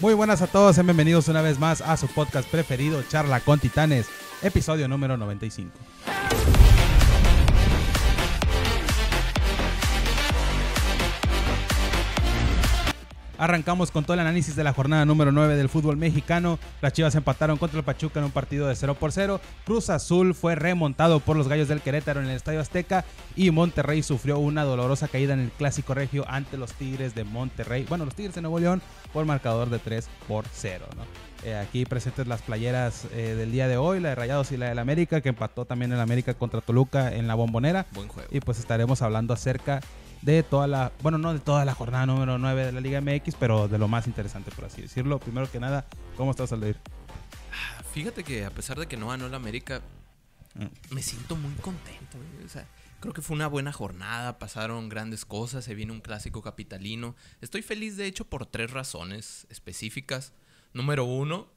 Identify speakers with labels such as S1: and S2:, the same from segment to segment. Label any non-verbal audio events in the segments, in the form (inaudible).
S1: Muy buenas a todos, y bienvenidos una vez más a su podcast preferido, Charla con Titanes, episodio número 95. Arrancamos con todo el análisis de la jornada número 9 del fútbol mexicano. Las Chivas empataron contra el Pachuca en un partido de 0 por 0. Cruz Azul fue remontado por los Gallos del Querétaro en el Estadio Azteca y Monterrey sufrió una dolorosa caída en el Clásico Regio ante los Tigres de Monterrey. Bueno, los Tigres de Nuevo León por marcador de 3 por 0. Eh, aquí presentes las playeras eh, del día de hoy, la de Rayados y la del América, que empató también el América contra Toluca en la Bombonera. Y pues estaremos hablando acerca de toda la, bueno, no de toda la jornada número 9 de la Liga MX, pero de lo más interesante, por así decirlo. Primero que nada, ¿cómo estás, salir
S2: ah, Fíjate que a pesar de que no ganó la América, mm. me siento muy contento. creo que fue una buena jornada, pasaron grandes cosas, se viene un clásico capitalino. Estoy feliz, de hecho, por tres razones específicas. Número uno,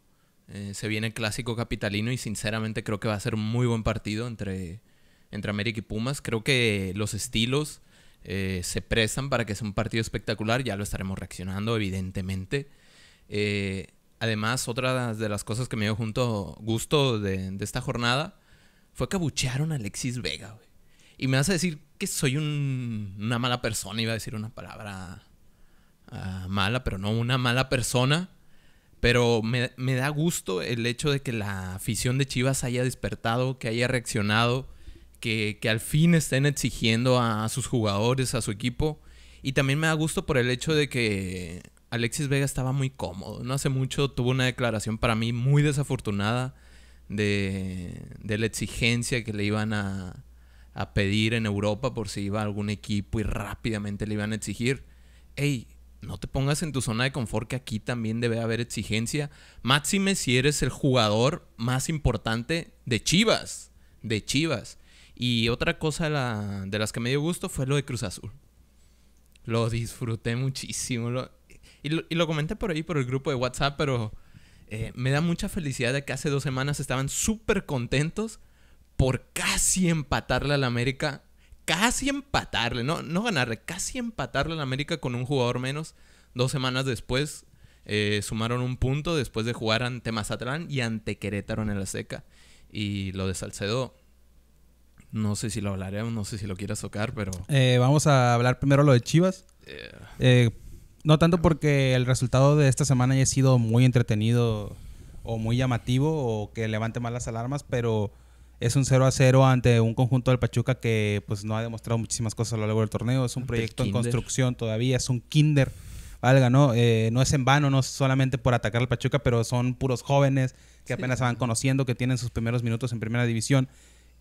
S2: eh, se viene el clásico capitalino y sinceramente creo que va a ser un muy buen partido entre, entre América y Pumas. Creo que los estilos eh, se prestan para que sea un partido espectacular. Ya lo estaremos reaccionando, evidentemente. Eh, además, otra de las cosas que me dio junto gusto de, esta jornada fue que abuchearon a Alexis Vega, Y me vas a decir que soy una mala persona, iba a decir una palabra ah, mala, pero no una mala persona. Pero me, me, da gusto el hecho de que la afición de Chivas haya despertado, que haya reaccionado, que, al fin estén exigiendo a, sus jugadores, a su equipo. Y también me da gusto por el hecho de que Alexis Vega estaba muy cómodo. No hace mucho tuvo una declaración para mí muy desafortunada de, la exigencia que le iban a, pedir en Europa por si iba a algún equipo y rápidamente le iban a exigir, Ey, no te pongas en tu zona de confort que aquí también debe haber exigencia. Máxime si eres el jugador más importante de Chivas, de Chivas. Y otra cosa de las que me dio gusto fue lo de Cruz Azul. Lo disfruté muchísimo. y, lo, comenté por ahí, por el grupo de WhatsApp, pero eh, me da mucha felicidad de que hace dos semanas estaban súper contentos por casi empatarle al América. Casi empatarle, no, no ganarle, casi empatarle al América con un jugador menos. Dos semanas después eh, sumaron un punto después de jugar ante Mazatlán y ante Querétaro en la seca. Y lo de Salcedo no sé si lo hablaremos, no sé si lo quieras tocar, pero...
S1: Eh, vamos a hablar primero lo de Chivas. Eh. Eh, no tanto porque el resultado de esta semana haya sido muy entretenido o muy llamativo o que levante malas las alarmas, pero es un 0 a 0 ante un conjunto del Pachuca que pues no ha demostrado muchísimas cosas a lo largo del torneo. Es un proyecto en construcción todavía, es un kinder. Valga, ¿no? no es en vano, no es solamente por atacar al Pachuca, pero son puros jóvenes que apenas se van conociendo, que tienen sus primeros minutos en primera división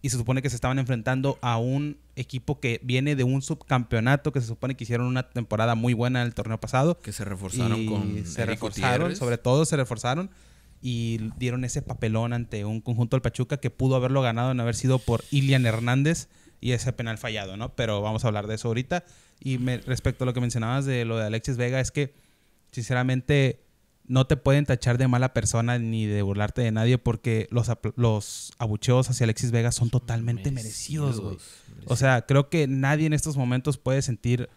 S1: y se supone que se estaban enfrentando a un equipo que viene de un subcampeonato que se supone que hicieron una temporada muy buena en el torneo pasado. Que se reforzaron con. Se reforzaron, sobre todo se reforzaron y dieron ese papelón ante un conjunto del Pachuca que pudo haberlo ganado en haber sido por Ilian Hernández y ese penal fallado, ¿no? Pero vamos a hablar de eso ahorita. Y me, respecto a lo que mencionabas de lo de Alexis Vega, es que sinceramente no te pueden tachar de mala persona ni de burlarte de nadie porque los, los abucheos hacia Alexis Vega son totalmente merecidos, güey. O sea, creo que nadie en estos momentos puede sentir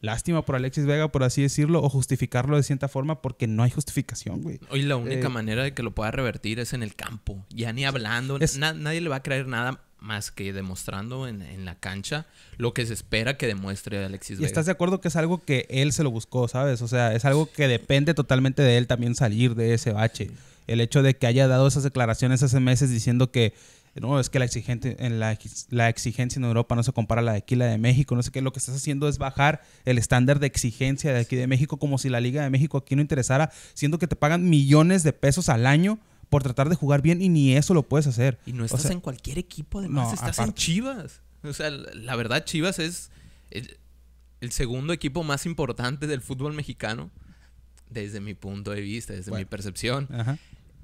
S1: lástima por Alexis Vega, por así decirlo, o justificarlo de cierta forma porque no hay justificación, güey.
S2: Hoy la única eh, manera de que lo pueda revertir es en el campo. Ya ni hablando, nadie le va a creer nada más que demostrando en, la cancha lo que se espera que demuestre Alexis. ¿Y estás de
S1: acuerdo que es algo que él se lo buscó, sabes? O sea, es algo que depende totalmente de él también salir de ese bache. El hecho de que haya dado esas declaraciones hace meses diciendo que no, es que la, exigente, en la, la exigencia en Europa no se compara a la de aquí, la de México, no sé qué, lo que estás haciendo es bajar el estándar de exigencia de aquí de México como si la Liga de México aquí no interesara, siendo que te pagan millones de pesos al año por tratar de jugar bien y ni eso lo puedes hacer. Y no estás en cualquier
S2: equipo, además, estás en Chivas. O sea, la verdad, Chivas es el, segundo equipo más importante del fútbol mexicano, desde mi punto de vista, desde mi percepción.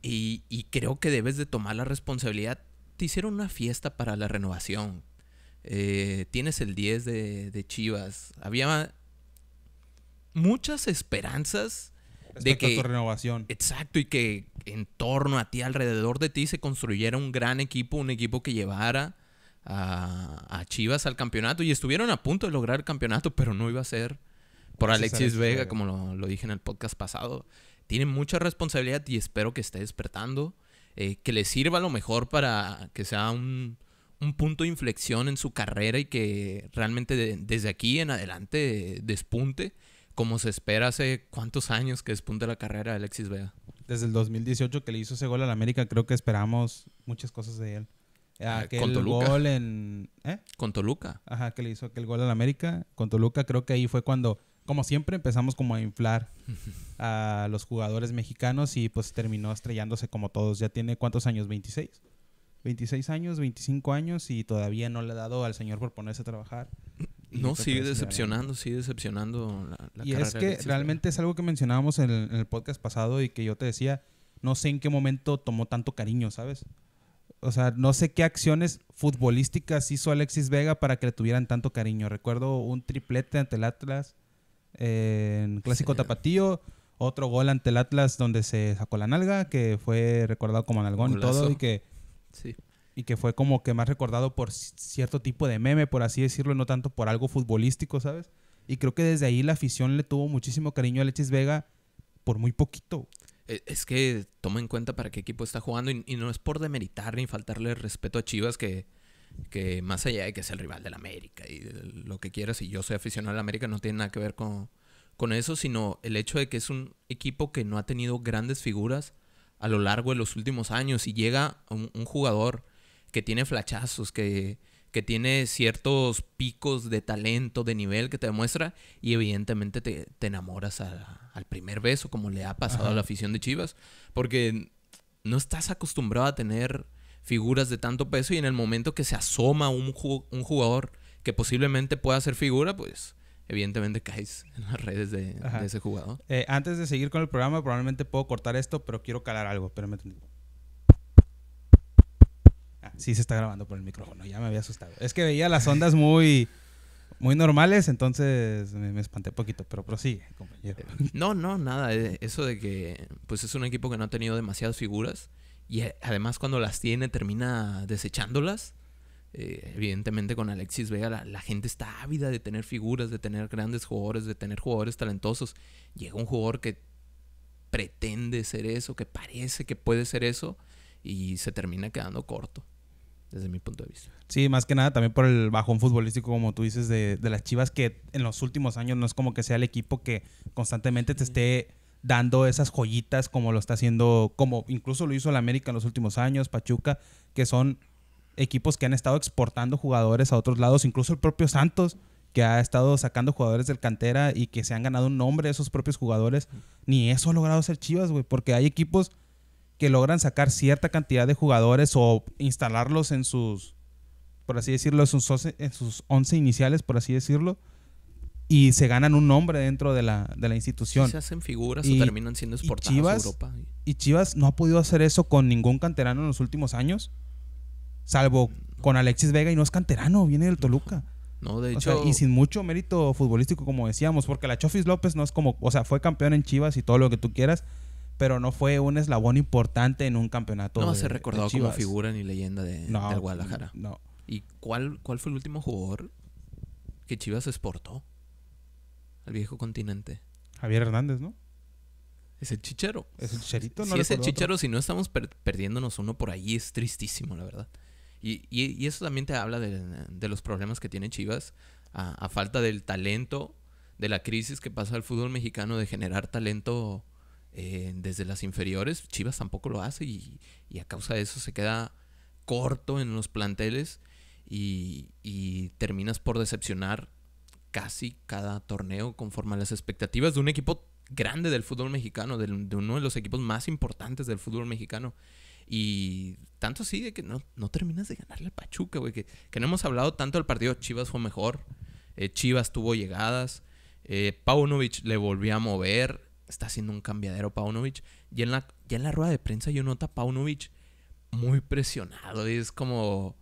S2: Y, creo que debes de tomar la responsabilidad. Te hicieron una fiesta para la renovación. Eh, tienes el 10 de, Chivas. Había muchas esperanzas de que, renovación. Exacto, y que en torno a ti, alrededor de ti, se construyera un gran equipo, un equipo que llevara a, Chivas al campeonato. Y estuvieron a punto de lograr el campeonato, pero no iba a ser
S1: por Alexis, Vega,
S2: como lo, dije en el podcast pasado. Tiene mucha responsabilidad y espero que esté despertando. Eh, que le sirva lo mejor para que sea un, punto de inflexión en su carrera y que realmente desde aquí en adelante eh, despunte como se espera hace cuántos años que despunte la carrera Alexis
S1: Vega. Desde el 2018 que le hizo ese gol al América, creo que esperamos muchas cosas de él. Ah, con Toluca. gol en. ¿eh? Con Toluca. Ajá, que le hizo aquel gol al América. Con Toluca, creo que ahí fue cuando, como siempre, empezamos como a inflar (laughs) a los jugadores mexicanos y pues terminó estrellándose como todos. Ya tiene cuántos años, 26. 26 años, 25 años y todavía no le ha dado al señor por ponerse a trabajar. No, sigue decepcionando, sigue decepcionando la, Y es que realmente es algo que mencionábamos en el, podcast pasado y que yo te decía, no sé en qué momento tomó tanto cariño, ¿sabes? O sea, no sé qué acciones futbolísticas hizo Alexis Vega para que le tuvieran tanto cariño. Recuerdo un triplete ante el Atlas eh, en Clásico Tapatío, otro gol ante el Atlas donde se sacó la nalga, que fue recordado como analgón y todo, y que... Sí y que fue como que más recordado por cierto tipo de meme, por así decirlo, no tanto por algo futbolístico, ¿sabes? Y creo que desde ahí la afición le tuvo muchísimo cariño a Alexis Vega por muy poquito.
S2: E-, es que toma en cuenta para qué equipo está jugando y, no es por demeritar ni faltarle respeto a Chivas que, más allá de que es el rival del América y lo que quieras, y yo soy aficionado al América, no tiene nada que ver con, eso, sino el hecho de que es un equipo que no ha tenido grandes figuras a lo largo de los últimos años y llega un jugador que tiene flachazos, que, tiene ciertos picos de talento, de nivel que te demuestra y evidentemente te, enamoras al primer beso, como le ha pasado a la afición de Chivas, porque no estás acostumbrado a tener figuras de tanto peso y en el momento que se asoma un, jugador que posiblemente pueda ser figura, pues
S1: evidentemente caes en las redes de, ese jugador. Eh, antes de seguir con el programa, probablemente puedo cortar esto, pero quiero calar algo, espérame sí se está grabando por el micrófono, ya me había asustado. Es que veía las ondas muy, muy normales, entonces me, me espanté poquito, pero prosigue, compañero. Eh,
S2: no, no, nada, eh, eso de que pues es un equipo que no ha tenido demasiadas figuras y eh, además cuando las tiene termina desechándolas. evidentemente con Alexis Vega la, gente está ávida de tener figuras, de tener grandes jugadores, de tener jugadores talentosos. Llega un jugador que pretende ser eso, que parece que puede ser eso y se termina quedando corto desde mi punto de vista.
S1: Sí, más que nada también por el bajón futbolístico, como tú dices, de, las Chivas, que en los últimos años no es como que sea el equipo que constantemente te esté dando esas joyitas como lo está haciendo, como incluso lo hizo el América en los últimos años, Pachuca, que son equipos que han estado exportando jugadores a otros lados, incluso el propio Santos, que ha estado sacando jugadores del cantera y que se han ganado un nombre de esos propios jugadores, ni eso ha logrado ser Chivas, güey, porque hay equipos que logran sacar cierta cantidad de jugadores o instalarlos en sus, por así decirlo, en sus, en 11 iniciales, por así decirlo, y se ganan un nombre dentro de la, de la institución. Se hacen figuras y, o terminan siendo exportados Chivas, Europa. Y Chivas no ha podido hacer eso con ningún canterano en los últimos años, salvo con Alexis Vega y no es canterano, viene del Toluca. No, de hecho. y sin mucho mérito futbolístico, como decíamos, porque la Chofis López no es como, o sea, fue campeón en Chivas y todo lo que tú quieras, pero no fue un eslabón importante en un campeonato. No a se recordado como figura ni
S2: leyenda de, del Guadalajara. No. ¿Y cuál, cuál fue el último jugador que Chivas exportó al viejo continente? Javier
S1: Hernández, ¿no? Es el chichero. Es el chicharito, ¿no? Si es el chichero,
S2: si no estamos perdiéndonos uno por ahí, es tristísimo, la verdad. Y, y, eso también te habla de, los problemas que tiene Chivas, a, a, falta del talento, de la crisis que pasa al fútbol mexicano de generar talento eh, desde las inferiores. Chivas tampoco lo hace y, a causa de eso se queda corto en los planteles y, terminas por decepcionar casi cada torneo conforme a las expectativas de un equipo grande del fútbol mexicano, de, uno de los equipos más importantes del fútbol mexicano. Y tanto así de que no, terminas de ganarle al Pachuca, güey. Que, no hemos hablado tanto del partido. Chivas fue mejor. Eh, Chivas tuvo llegadas. Eh, Paunovic le volvió a mover está haciendo un cambiadero Paunovic. Y en la, ya en la rueda de prensa yo noto a Paunovic muy presionado. Es como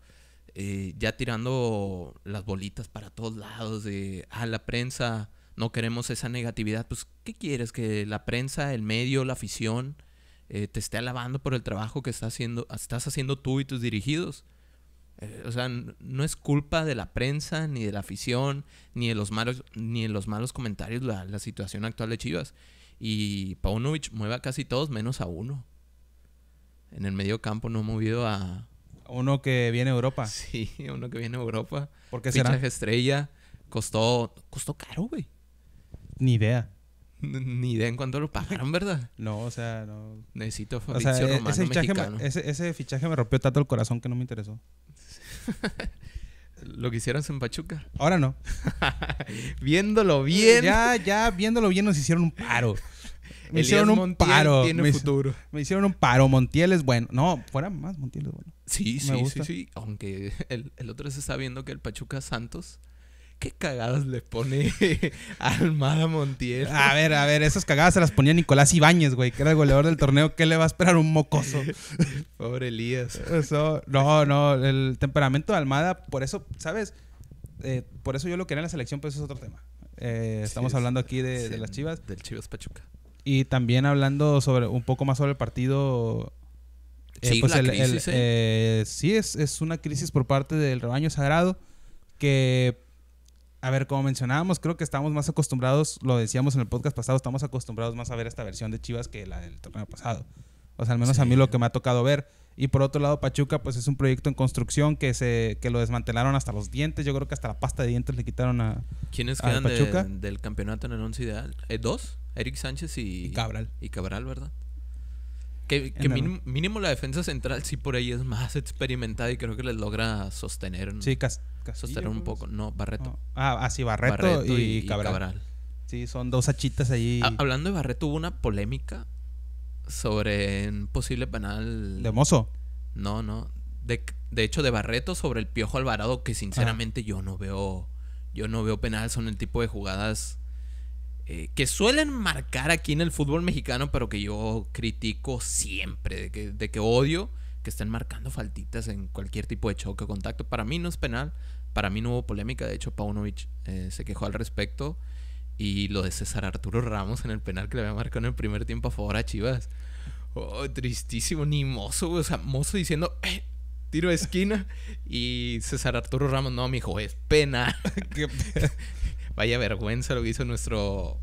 S2: eh, ya tirando las bolitas para todos lados. De, ah, la prensa, no queremos esa negatividad. Pues, ¿qué quieres? Que la prensa, el medio, la afición eh, te esté alabando por el trabajo que está haciendo, estás haciendo tú y tus dirigidos. Eh, o sea, no es culpa de la prensa, ni de la afición, ni de los malos, ni de los malos comentarios la situación actual de Chivas. Y Paunovic mueve a casi todos menos a uno. En el medio campo no ha movido a... Uno que viene a Europa. (laughs) Sí, uno que viene a Europa. ¿Por qué será? estrella. Costó... Costó caro, güey. Ni idea. (laughs) Ni idea en cuánto lo pagaron, ¿verdad? No, o sea, no. Necesito o sea, e-, ese fichaje,
S1: ese, ese fichaje me rompió tanto el corazón que no me interesó. (laughs) lo que hicieron en Pachuca. Ahora no. (laughs) viéndolo bien. Ya, ya, viéndolo bien nos hicieron un paro. Me hicieron un paro. Tiene me, futuro. me hicieron un paro. Montiel es bueno. No, fuera más Montiel es bueno. Sí, sí, sí, sí.
S2: Aunque el, el otro se está viendo que el Pachuca Santos ¿Qué cagadas le pone
S1: (laughs) Almada Montiel? A ver, a ver, esas cagadas se las ponía Nicolás Ibáñez, güey, que era el goleador del torneo. ¿Qué le va a esperar un mocoso? (laughs) Pobre Elías. no, no, el temperamento de Almada, por eso, ¿sabes? Eh, por eso yo lo quería en la selección, pero eso es otro tema. Eh, estamos hablando aquí de, las Chivas. Del Chivas Pachuca. Y también hablando sobre un poco más sobre el partido. Eh, sí, pues, sí es, es una crisis por parte del rebaño sagrado que a ver, como mencionábamos, creo que estamos más acostumbrados, lo decíamos en el podcast pasado, estamos acostumbrados más a ver esta versión de Chivas que la del torneo pasado. O sea, al menos a mí lo que me ha tocado ver. Y por otro lado, Pachuca, pues es un proyecto en construcción que se que lo desmantelaron hasta los dientes. Yo creo que hasta la pasta de dientes le quitaron a. ¿Quiénes quedan Pachuca?
S2: del campeonato en el once ideal? Eh, ¿Dos? Eric Sánchez y, Cabral. Y Cabral, ¿verdad? Que, mínimo, la defensa central sí por ahí es más experimentada y creo que les logra sostener. Sí, casi sostener un poco. No, Barreto.
S1: Ah, ah Barreto, y, Cabral. Sí, son dos achitas ahí.
S2: hablando de Barreto, hubo una polémica sobre un posible penal. ¿De Mozo? No, no. De, hecho, de Barreto sobre el Piojo Alvarado, que sinceramente ah. yo no veo. Yo no veo penal, son el tipo de jugadas eh, que suelen marcar aquí en el fútbol mexicano, pero que yo critico siempre, de que, odio que estén marcando faltitas en cualquier tipo de choque o contacto. Para mí no es penal, para mí no hubo polémica, de hecho Paunovic eh, se quejó al respecto. Y lo de César Arturo Ramos en el penal que le había marcado en el primer tiempo a favor a Chivas. Oh, tristísimo, ni mozo, O sea, mozo diciendo, eh, tiro de esquina. Y César Arturo Ramos, no, mi hijo, es pena. (laughs) (laughs) Vaya vergüenza lo que hizo nuestro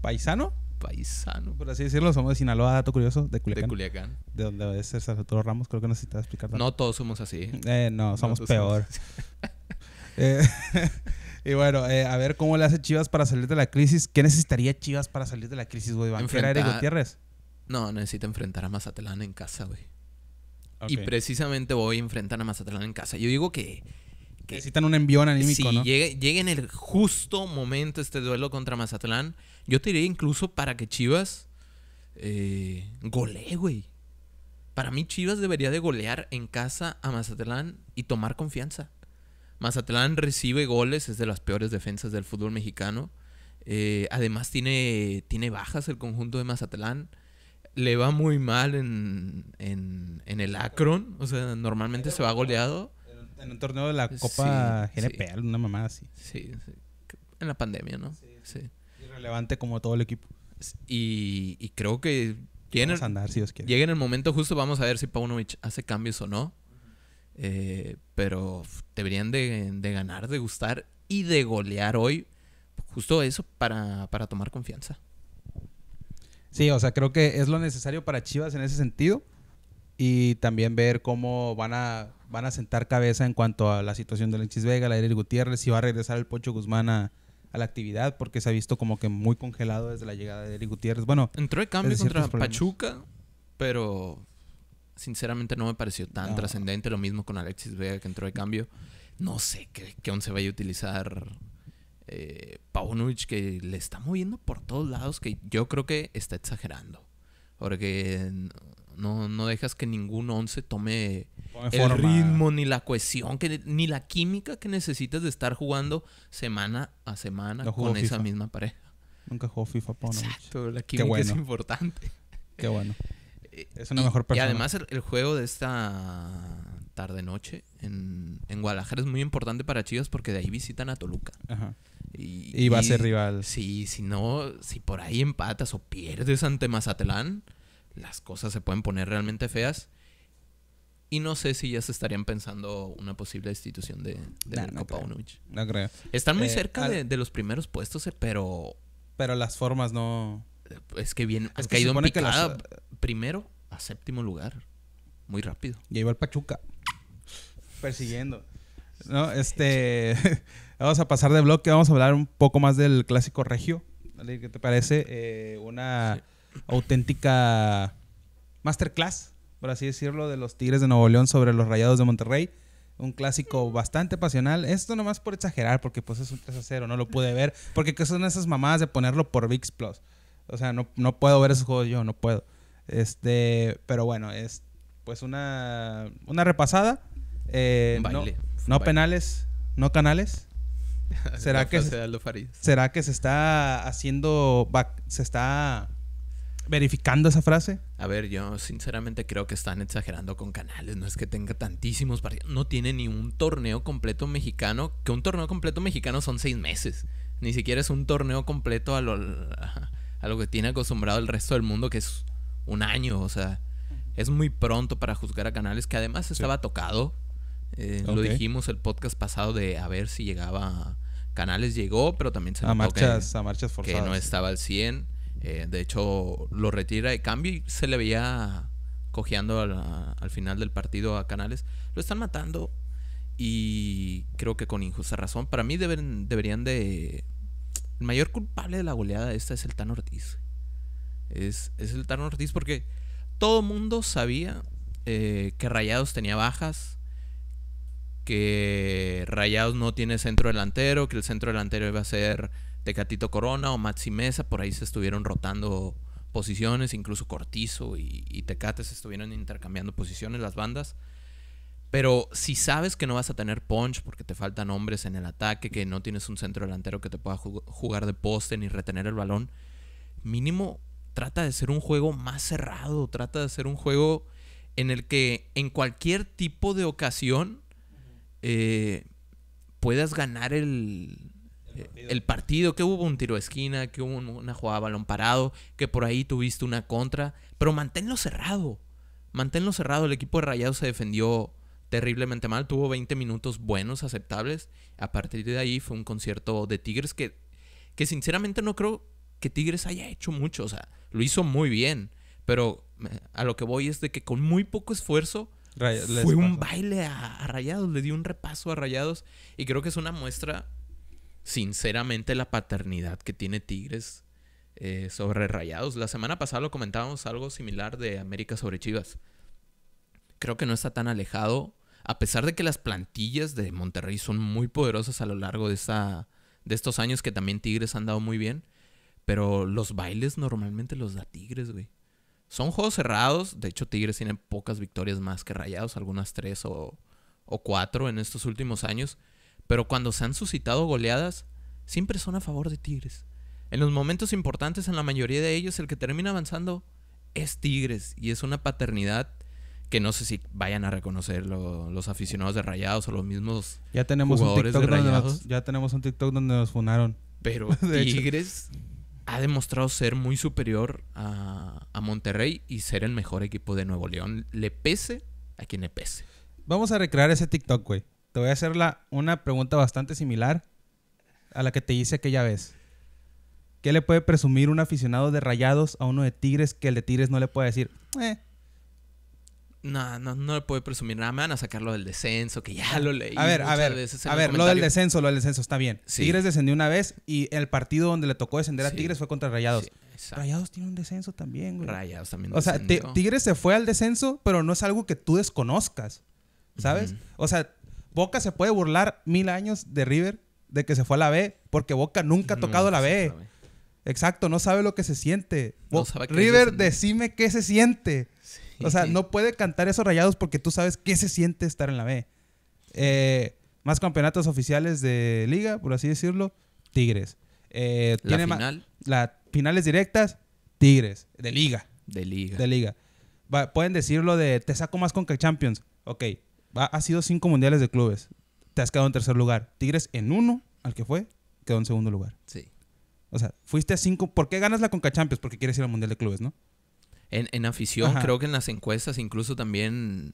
S2: paisano. Paisano.
S1: Por así decirlo, somos de Sinaloa, dato curioso, de Culiacán. De Culiacán. De donde debe todos los Ramos, creo que necesitas explicar. No todos somos así. Eh, no, somos peor. (laughs) Eh, (laughs) y bueno, eh, a ver cómo le hace Chivas para salir de la crisis. ¿Qué necesitaría Chivas para salir de la crisis, güey? a Eric Gutiérrez?
S2: No, necesita enfrentar a Mazatlán en casa, güey. Y precisamente voy a enfrentar a Mazatlán en casa. Yo digo que necesitan un envión anímico, si ¿no? Llegue, llegue en el justo momento este duelo contra Mazatlán. Yo te diría incluso para que Chivas eh, golee, güey. Para mí Chivas debería de golear en casa a Mazatlán y tomar confianza. Mazatlán recibe goles, es de las peores defensas del fútbol mexicano. Eh, además tiene, tiene bajas el conjunto de Mazatlán. Le va muy mal en, en el Akron. O sea, normalmente se va goleado
S1: en un torneo de la Copa sí, GNP, una mamada así. Sí, en la pandemia, ¿no? Sí. Irrelevante como todo el equipo. Y, creo que lleguen, andar, si llega
S2: en el momento justo, vamos a ver si Paunovic hace cambios o no. Eh, pero deberían de, de, ganar, de gustar y de golear hoy.
S1: Justo eso para tomar confianza. Sí, o sea, creo que es lo necesario para Chivas en ese sentido. Y también ver cómo van a van a sentar cabeza en cuanto a la situación de Alexis Vega, la de Eric Gutiérrez, si va a regresar el Pocho Guzmán a, la actividad, porque se ha visto como que muy congelado desde la llegada de Eric Gutiérrez. Bueno, entró de cambio contra Pachuca,
S2: pero sinceramente no me pareció tan trascendente. Lo mismo con Alexis Vega que entró de cambio. No sé qué, qué once vaya a utilizar eh, que le está moviendo por todos lados, que yo creo que está exagerando. Porque no, dejas que ningún once tome el ritmo, ni la cohesión, que, ni la química que necesitas de estar jugando semana a semana con esa misma
S1: pareja. Nunca jugó FIFA, Ponovich. Exacto, la química es importante. Qué bueno. (laughs) Eh, es una mejor persona. Y además
S2: el juego de esta tarde-noche en, Guadalajara es muy importante para Chivas porque de ahí visitan a Toluca.
S1: Y, va a ser
S2: rival. Sí, si, no, si por ahí empatas o pierdes ante Mazatlán, las cosas se pueden poner realmente feas. Y no sé si ya se estarían pensando una posible destitución de, de Copa no, creo. Están muy eh, cerca de, los primeros puestos, eh, pero... Pero las formas no... Es que bien, has caído en picada
S1: primero a séptimo lugar. Muy rápido. Y ahí va el Pachuca persiguiendo. No, este. (laughs) vamos a pasar de bloque, vamos a hablar un poco más del clásico regio. ¿Qué te parece? Eh, una auténtica masterclass, por así decirlo, de los Tigres de Nuevo León sobre los Rayados de Monterrey. Un clásico bastante pasional. Esto nomás por exagerar, porque pues es un 3 a 0, no lo pude ver. Porque que son esas mamadas de ponerlo por VIX Plus? O sea, no, puedo ver esos juegos yo, no puedo. Este, pero bueno, es pues una, una repasada eh, no, penales, no canales. (laughs) ¿Será, que se, ¿Será que se está haciendo, se está verificando esa frase?
S2: A ver, yo sinceramente creo que están exagerando con canales. No es que tenga tantísimos partidos. No tiene ni un torneo completo mexicano. Que un torneo completo mexicano son seis meses. Ni siquiera es un torneo completo a lo, que tiene acostumbrado el resto del mundo, que es un año. O sea, es muy pronto para juzgar a canales que además estaba tocado. Eh, lo dijimos el podcast pasado de a ver si llegaba. Canales llegó, pero también se a marchas, que, a marchas no estaba al 100. Eh, de hecho, lo retira de cambio y se le veía cojeando al, final del partido a Canales. Lo están matando y creo que con injusta razón. Para mí deben, deberían de... El mayor culpable de la goleada esta es el Tano Ortiz. Es, el Tano Ortiz porque todo mundo sabía eh, que Rayados tenía bajas que Rayados no tiene centro delantero, que el centro delantero iba a ser Tecatito Corona o Maxi Mesa, por ahí se estuvieron rotando posiciones, incluso Cortizo y, Tecate se estuvieron intercambiando posiciones las bandas. Pero si sabes que no vas a tener punch porque te faltan hombres en el ataque, que no tienes un centro delantero que te pueda jugar de poste ni retener el balón, mínimo trata de ser un juego más cerrado, trata de ser un juego en el que en cualquier tipo de ocasión eh, puedas ganar el, el, partido. que hubo un tiro de esquina, que hubo una jugada balón parado, que por ahí tuviste una contra, pero manténlo cerrado, manténlo cerrado, el equipo de Rayado se defendió terriblemente mal, tuvo 20 minutos buenos, aceptables, a partir de ahí fue un concierto de Tigres que, que sinceramente no creo que Tigres haya hecho mucho, o sea, lo hizo muy bien, pero eh, a lo que voy es de que con muy poco esfuerzo fue un baile a, Rayados, le dio un repaso a Rayados y creo que es una muestra, sinceramente, la paternidad que tiene Tigres eh, sobre Rayados. La semana pasada lo comentábamos algo similar de América sobre Chivas. Creo que no está tan alejado, a pesar de que las plantillas de Monterrey son muy poderosas a lo largo de, de estos años que también Tigres han dado muy bien, pero los bailes normalmente los da Tigres, güey. Son juegos cerrados. De hecho, Tigres tiene pocas victorias más que Rayados, algunas tres o, cuatro en estos últimos años. Pero cuando se han suscitado goleadas, siempre son a favor de Tigres. En los momentos importantes, en la mayoría de ellos, el que termina avanzando es Tigres. Y es una paternidad que no sé si vayan a reconocer los aficionados de Rayados o los mismos ya tenemos jugadores un de Rayados.
S1: ya tenemos un TikTok donde nos funaron. Pero (laughs) Tigres
S2: ha demostrado ser muy superior a, Monterrey y ser
S1: el mejor equipo de Nuevo León. Le pese a quien le pese. Vamos a recrear ese TikTok, güey. Te voy a hacer una pregunta bastante similar a la que te hice aquella vez. ¿Qué le puede presumir un aficionado de rayados a uno de tigres que el de tigres no le puede decir? Eh,
S2: no, no, no le puedo presumir nada. Me van a sacarlo del descenso, que ya
S1: lo leí. A ver, a ver. A ver, lo del descenso, lo del descenso está bien. Tigres descendió una vez y el partido donde le tocó descender a Tigres fue contra Rayados. Rayados tiene un descenso también, güey. Rayados también. O sea, Tigres se fue al descenso, pero no es algo que tú desconozcas. ¿Sabes? O sea, Boca se puede burlar mil años de River de que se fue a la B, porque Boca nunca ha tocado la, B. Exacto, no sabe lo que se siente. River, decime qué se siente. Sí. (laughs) O sea, no puede cantar esos rayados porque tú sabes qué se siente estar en la B. Eh, más campeonatos oficiales de liga, por así decirlo, Tigres. Eh, la tiene final. finales directas, Tigres, de liga. De liga. De liga. pueden decirlo de, te saco más con Champions. Ok, Va, ha sido cinco mundiales de clubes. Te has quedado en tercer lugar. Tigres en uno, al que fue, quedó en segundo lugar. Sí. O sea, fuiste a cinco. ¿Por qué ganas la Conca Champions? Porque quieres ir al Mundial de Clubes, ¿no? En, afición,
S2: creo que en las encuestas incluso también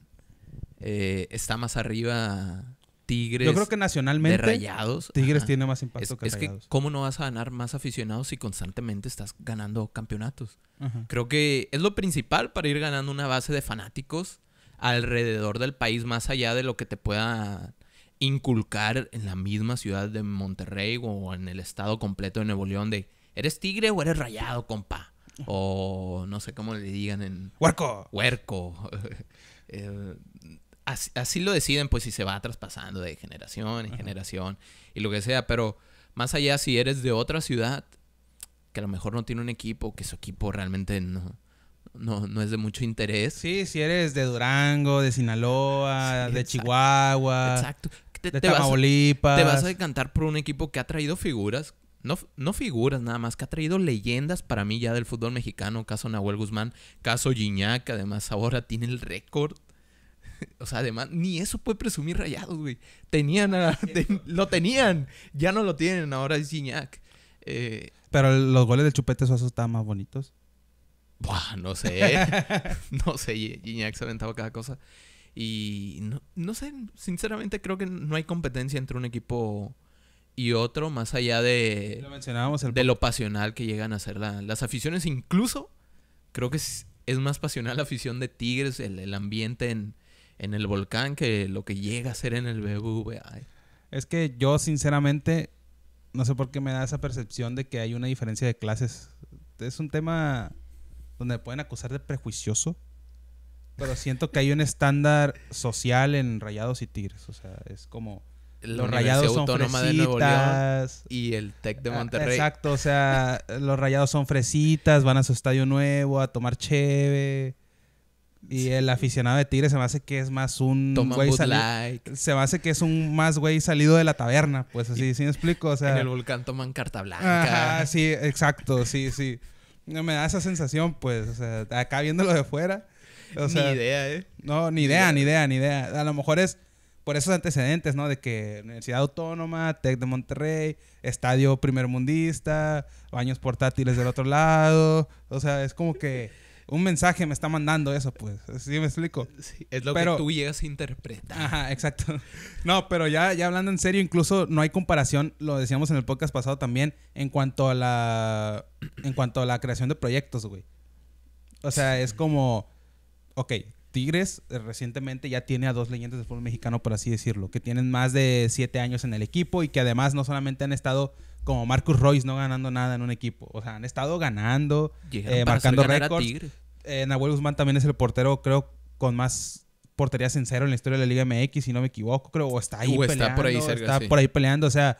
S2: eh, está más arriba Tigres. Yo creo que nacionalmente. rayados. Tigres tiene más impacto es, que es que, ¿cómo no vas a ganar más aficionados si constantemente estás ganando campeonatos? Creo que es lo principal para ir ganando una base de fanáticos alrededor del país, más allá de lo que te pueda inculcar en la misma ciudad de Monterrey o en el estado completo de Nuevo León de. ¿Eres tigre o eres rayado, compa? o no sé cómo le digan en... Huerco. Huerco. (laughs) Eh, así, lo deciden, pues si se va traspasando de generación en generación y lo que sea, pero más allá si eres de otra ciudad, que a lo mejor no tiene un equipo, que su equipo realmente no, no, no es de mucho interés. Sí, si eres de Durango, de Sinaloa, de Chihuahua. de Tamaulipas. Vas, te vas a decantar por un equipo que ha traído figuras no, figuras nada más, que ha traído leyendas para mí ya del fútbol mexicano, caso Nahuel Guzmán, caso Gignac, además ahora tiene el récord. (laughs) o sea, además, ni eso puede presumir rayados, güey. Tenían ah, lo tenían, ya no lo tienen, ahora es giñac eh,
S1: Pero los goles de Chupete Suazo estaban más bonitos. Buah, no sé.
S2: (laughs) no sé, Gignac se aventaba cada cosa. Y no, no sé, sinceramente creo que no hay competencia entre un equipo y otro más allá de lo, de lo pasional que llegan a ser las aficiones. Incluso creo que es, más pasional la afición de Tigres, el, ambiente en, en, el volcán, que lo que llega a ser en el
S1: BBVA. Es que yo sinceramente no sé por qué me da esa percepción de que hay una diferencia de clases. Es un tema donde me pueden acusar de prejuicioso, pero siento que hay un estándar social en Rayados y Tigres. O sea, es como los rayados son fresitas. y el Tec de ah, Monterrey. Exacto, o sea, (laughs) los rayados son fresitas, van a su estadio nuevo a tomar cheve. Y el aficionado de Tigres se me hace que es más un güey Se me hace que es un más güey salido de la taberna. Pues así, sí me explico. O sea. En el volcán toman carta blanca. Ajá, sí, exacto, sí, sí. Me da esa sensación, pues, o sea, acá viéndolo de fuera. ni idea, eh. No, ni idea, ni idea, ni idea. A lo mejor es por esos antecedentes, ¿no? De que Universidad Autónoma, Tec de Monterrey, Estadio Primer Mundista, baños portátiles del otro lado. O sea, es como que un mensaje me está mandando eso, pues. ¿Sí me explico? es lo pero, que tú llegas a interpretar. Ajá, exacto. No, pero ya, ya hablando en serio, incluso no hay comparación, lo decíamos en el podcast pasado también, en cuanto a la, en cuanto a la creación de proyectos, güey. O sea, es como, ok, Tigres eh, recientemente ya tiene a dos leyendas del fútbol mexicano, por así decirlo, que tienen más de siete años en el equipo y que además no solamente han estado como Marcus Royce no ganando nada en un equipo, o sea, han estado ganando, eh, marcando récords. Eh, Nahuel Guzmán también es el portero, creo, con más portería en en la historia de la Liga MX, si no me equivoco, creo, o está ahí peleando. Uh, está por ahí, por ahí peleando, o sea,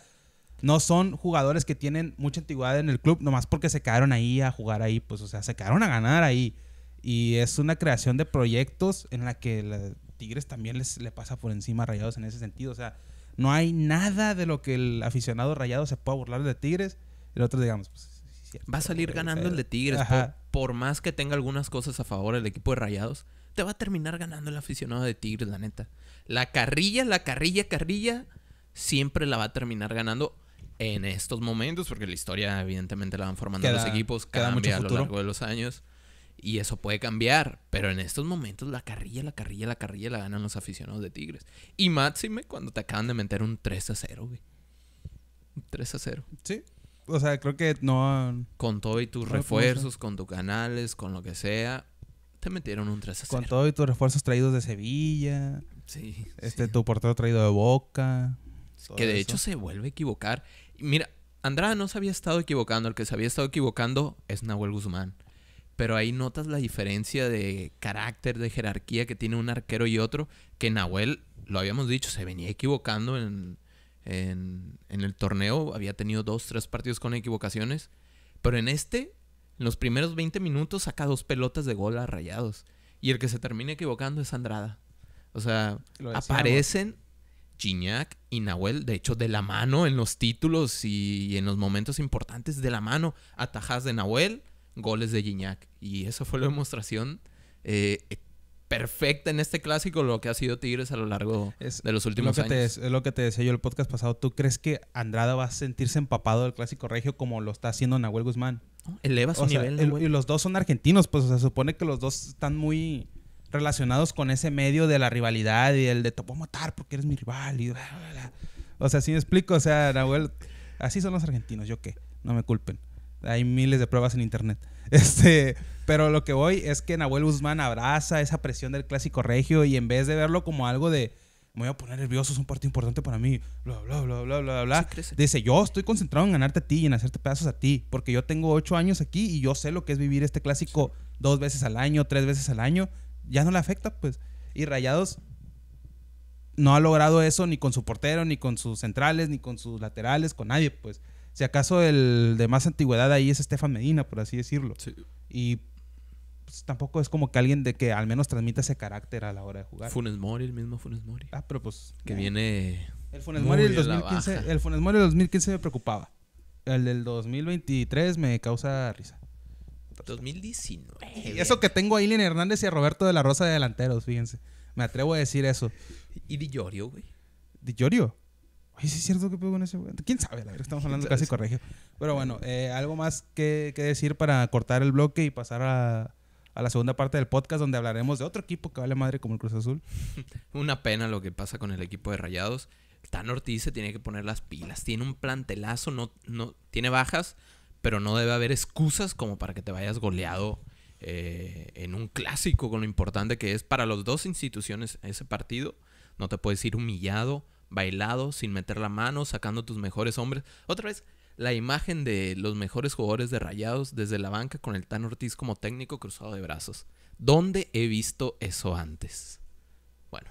S1: no son jugadores que tienen mucha antigüedad en el club, nomás porque se quedaron ahí a jugar ahí, pues, o sea, se quedaron a ganar ahí. Y es una creación de proyectos en la que la Tigres también les, le pasa por encima a Rayados en ese sentido. O sea, no hay nada de lo que el aficionado Rayado se pueda burlar de Tigres. el otro, digamos, pues, Va a salir ganando el de Tigres.
S2: Por, más que tenga algunas cosas a favor el equipo de Rayados, te va a terminar ganando el aficionado de Tigres, la neta. La carrilla, la carrilla, carrilla, siempre la va a terminar ganando en estos momentos, porque la historia evidentemente la van formando los equipos, cambia a lo largo de los años. Y eso puede cambiar, pero en estos momentos la carrilla, la carrilla, la carrilla la ganan los aficionados de Tigres. Y máxime cuando te acaban de meter un 3 a 0, güey. Un 3 a 0. Sí. O sea, creo que no. Con todo y tus refuerzos, con tus canales, con lo que sea, te metieron un 3 a 0.
S1: Con todo y tus refuerzos traídos de Sevilla. Sí. Este, tu portero traído de Boca. Que de hecho se
S2: vuelve a equivocar. Mira, Andrada no se había estado equivocando. El que se había estado equivocando es Nahuel Guzmán pero ahí notas la diferencia de carácter, de jerarquía que tiene un arquero y otro, que Nahuel, lo habíamos dicho, se venía equivocando en, el torneo, había tenido dos, tres partidos con equivocaciones, pero en este, en los primeros 20 minutos, saca dos pelotas de gol a rayados, y el que se termina equivocando es Andrada. O sea, aparecen Gignac y Nahuel, de hecho, de la mano en los títulos y, en los momentos importantes de la mano, atajas de Nahuel goles de Gignac. Y eso fue la demostración eh, perfecta en este clásico, lo que ha sido Tigres a lo largo de los últimos años.
S1: es lo que te decía yo el podcast pasado. ¿Tú crees que Andrada va a sentirse empapado del clásico regio como lo está haciendo Nahuel Guzmán? eleva su nivel. y los dos son argentinos, pues se supone que los dos están muy relacionados con ese medio de la rivalidad y el de te puedo matar porque eres mi rival O sea, si me explico, o sea, Nahuel, así son los argentinos, yo qué, no me culpen. Hay miles de pruebas en internet. (laughs) Este, pero lo que voy es que Nahuel Guzmán abraza esa presión del clásico regio y en vez de verlo como algo de me voy a poner nervioso, es un partido importante para mí, bla, bla, bla, bla, bla, bla. dice, yo estoy concentrado en ganarte a ti y en hacerte pedazos a ti, porque yo tengo ocho años aquí y yo sé lo que es vivir este clásico dos veces al año, tres veces al año. Ya no le afecta, pues. Y Rayados no ha logrado eso ni con su portero, ni con sus centrales, ni con sus laterales, con nadie, pues. Si acaso el de más antigüedad ahí es Estefan Medina, por así decirlo. Y pues, tampoco es como que alguien de que al menos transmita ese carácter a la hora de jugar. Funes Mori, el mismo Funes Mori. Ah, pero pues. Que viene. El Funes Mori del 2015, me preocupaba. El del 2023 me causa risa.
S2: 2019. eso
S1: que tengo a Ilian Hernández y a Roberto de la Rosa de delanteros, fíjense. Me atrevo a decir eso. ¿Y Di Llorio, güey? ¿Di Llorio? Oye, es cierto que con ese ¿Quién sabe? estamos hablando casi corregio. Pero bueno, eh, algo más que, decir para cortar el bloque y pasar a, a, la segunda parte del podcast donde hablaremos de otro equipo que vale madre como el Cruz Azul. (laughs)
S2: Una pena lo que pasa con el equipo de Rayados. Tan Ortiz se tiene que poner las pilas. Tiene un plantelazo, no, no, tiene bajas, pero no debe haber excusas como para que te vayas goleado eh, en un clásico con lo importante que es para las dos instituciones ese partido. No te puedes ir humillado bailado, sin meter la mano, sacando tus mejores hombres. Otra vez, la imagen de los mejores jugadores de rayados desde la banca con el Tan Ortiz como técnico cruzado de brazos. ¿Dónde he visto eso antes? Bueno.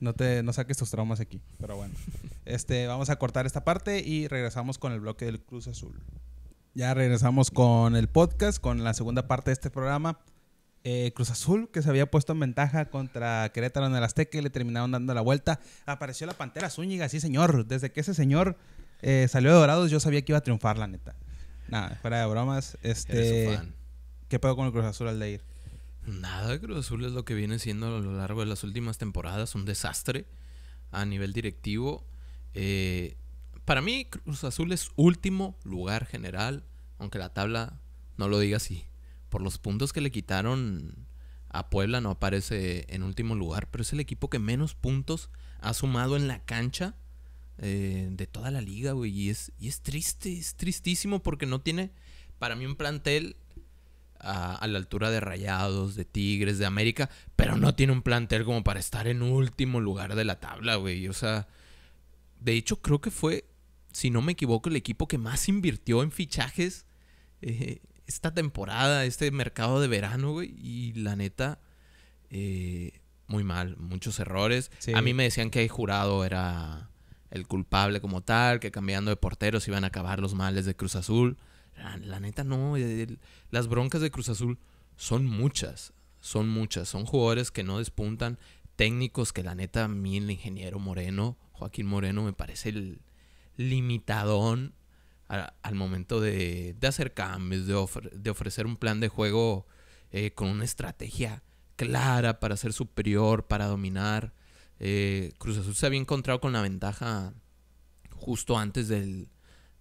S1: No te no saques tus traumas aquí, pero bueno. (laughs) este, vamos a cortar esta parte y regresamos con el bloque del Cruz Azul. Ya regresamos con el podcast, con la segunda parte de este programa. Eh, Cruz Azul, que se había puesto en ventaja contra Querétaro en el Azteca y le terminaron dando la vuelta. Apareció la Pantera Zúñiga, sí señor. Desde que ese señor eh, salió de Dorados, yo sabía que iba a triunfar, la neta. Nada, fuera de bromas. Este, ¿Qué pedo con el Cruz Azul al de ir?
S2: Nada, Cruz Azul es lo que viene siendo a lo largo de las últimas temporadas un desastre a nivel directivo. Eh, para mí, Cruz Azul es último lugar general, aunque la tabla no lo diga así por los puntos que le quitaron a Puebla, no aparece en último lugar, pero es el equipo que menos puntos ha sumado en la cancha eh, de toda la liga, güey. Y es, y es triste, es tristísimo porque no tiene, para mí, un plantel a, la altura de Rayados, de Tigres, de América, pero no tiene un plantel como para estar en último lugar de la tabla, güey. O sea, de hecho creo que fue, si no me equivoco, el equipo que más invirtió en fichajes eh, esta temporada, este mercado de verano, güey. Y la neta, eh, muy mal, muchos errores. A mí me decían que el jurado era el culpable como tal, que cambiando de porteros iban a acabar los males de Cruz Azul. La, neta, no. las broncas de Cruz Azul son muchas, son muchas. Son jugadores que no despuntan, técnicos que la neta, a mí el ingeniero Moreno, Joaquín Moreno, me parece el limitadón al momento de, hacer cambios, de, de, ofrecer un plan de juego eh, con una estrategia clara para ser superior, para dominar. Eh, Cruz Azul se había encontrado con la ventaja justo antes del,